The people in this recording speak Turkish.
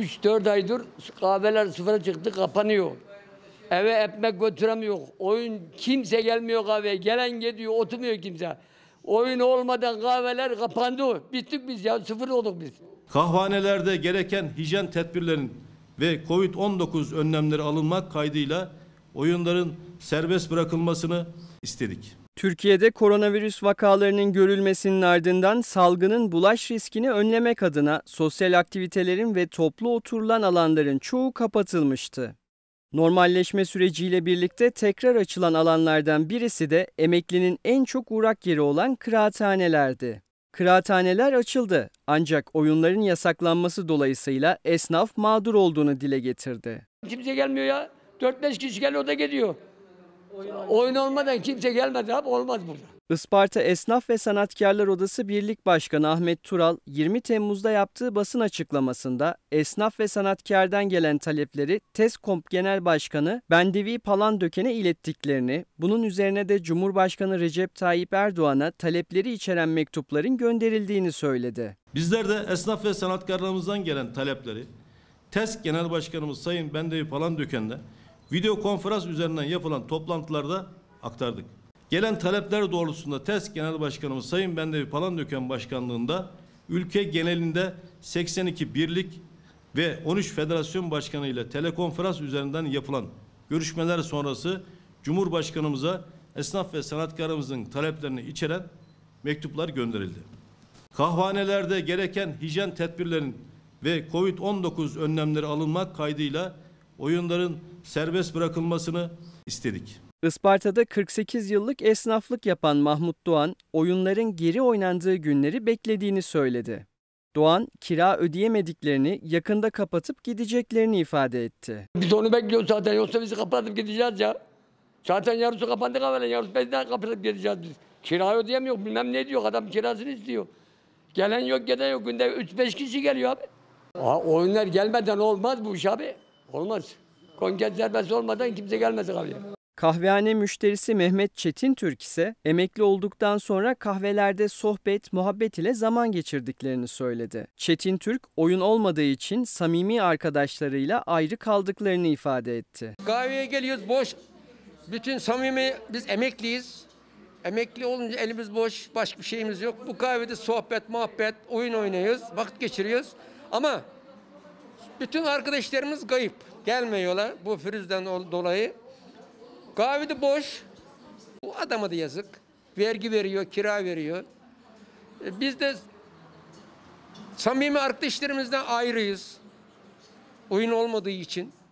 3-4 aydır kahveler sıfıra çıktı kapanıyor. Eve ekmek götüremiyor. Oyun kimse gelmiyor kahveye. Gelen gidiyor oturmuyor kimse. Oyun olmadan kahveler kapandı. Bittik biz ya sıfır olduk biz. Kahvanelerde gereken hijyen tedbirlerin ve Covid-19 önlemleri alınmak kaydıyla oyunların serbest bırakılmasını istedik. Türkiye'de koronavirüs vakalarının görülmesinin ardından salgının bulaş riskini önlemek adına sosyal aktivitelerin ve toplu oturulan alanların çoğu kapatılmıştı. Normalleşme süreciyle birlikte tekrar açılan alanlardan birisi de emeklinin en çok uğrak yeri olan kıraathanelerdi. Kıraathaneler açıldı ancak oyunların yasaklanması dolayısıyla esnaf mağdur olduğunu dile getirdi. Kimse gelmiyor ya. 4-5 kişi geliyor da gidiyor. Oyun olmadan kimse gelmedi abi olmaz burada. Isparta Esnaf ve Sanatkarlar Odası Birlik Başkanı Ahmet Tural 20 Temmuz'da yaptığı basın açıklamasında esnaf ve sanatkardan gelen talepleri TESKOMP Genel Başkanı Bendevi Palandöken'e ilettiklerini, bunun üzerine de Cumhurbaşkanı Recep Tayyip Erdoğan'a talepleri içeren mektupların gönderildiğini söyledi. Bizler de esnaf ve sanatkarlarımızdan gelen talepleri TESK Genel Başkanımız Sayın Bendevi Palandöken'de video konferans üzerinden yapılan toplantılarda aktardık. Gelen talepler doğrultusunda TES Genel Başkanımız Sayın Bendevi Palandöken Başkanlığında ülke genelinde 82 birlik ve 13 federasyon başkanı ile telekonferans üzerinden yapılan görüşmeler sonrası Cumhurbaşkanımıza esnaf ve sanatkarımızın taleplerini içeren mektuplar gönderildi. Kahvanelerde gereken hijyen tedbirlerin ve COVID-19 önlemleri alınmak kaydıyla oyunların serbest bırakılmasını istedik. Isparta'da 48 yıllık esnaflık yapan Mahmut Doğan, oyunların geri oynandığı günleri beklediğini söyledi. Doğan, kira ödeyemediklerini yakında kapatıp gideceklerini ifade etti. Biz onu bekliyoruz zaten yoksa bizi kapatıp gideceğiz ya. Zaten yarısı kapandı kapalı, yarısı bezden kapatıp gideceğiz biz. Kira ödeyemiyor, bilmem ne diyor, adam kirasını istiyor. Gelen yok, gelen yok, günde 3-5 kişi geliyor abi. Aa, oyunlar gelmeden olmaz bu iş abi, olmaz. Kongen serbest olmadan kimse gelmez kahveye. Kahvehane müşterisi Mehmet Çetin Türk ise emekli olduktan sonra kahvelerde sohbet, muhabbet ile zaman geçirdiklerini söyledi. Çetin Türk oyun olmadığı için samimi arkadaşlarıyla ayrı kaldıklarını ifade etti. Kahveye geliyoruz boş. Bütün samimi biz emekliyiz. Emekli olunca elimiz boş, başka bir şeyimiz yok. Bu kahvede sohbet, muhabbet, oyun oynuyoruz, vakit geçiriyoruz. Ama bütün arkadaşlarımız kayıp. Gelmiyorlar bu pürüzden dolayı. Kahvede boş. Bu adama da yazık. Vergi veriyor, kira veriyor. E, biz de samimi arkadaşlarımızdan ayrıyız. Oyun olmadığı için.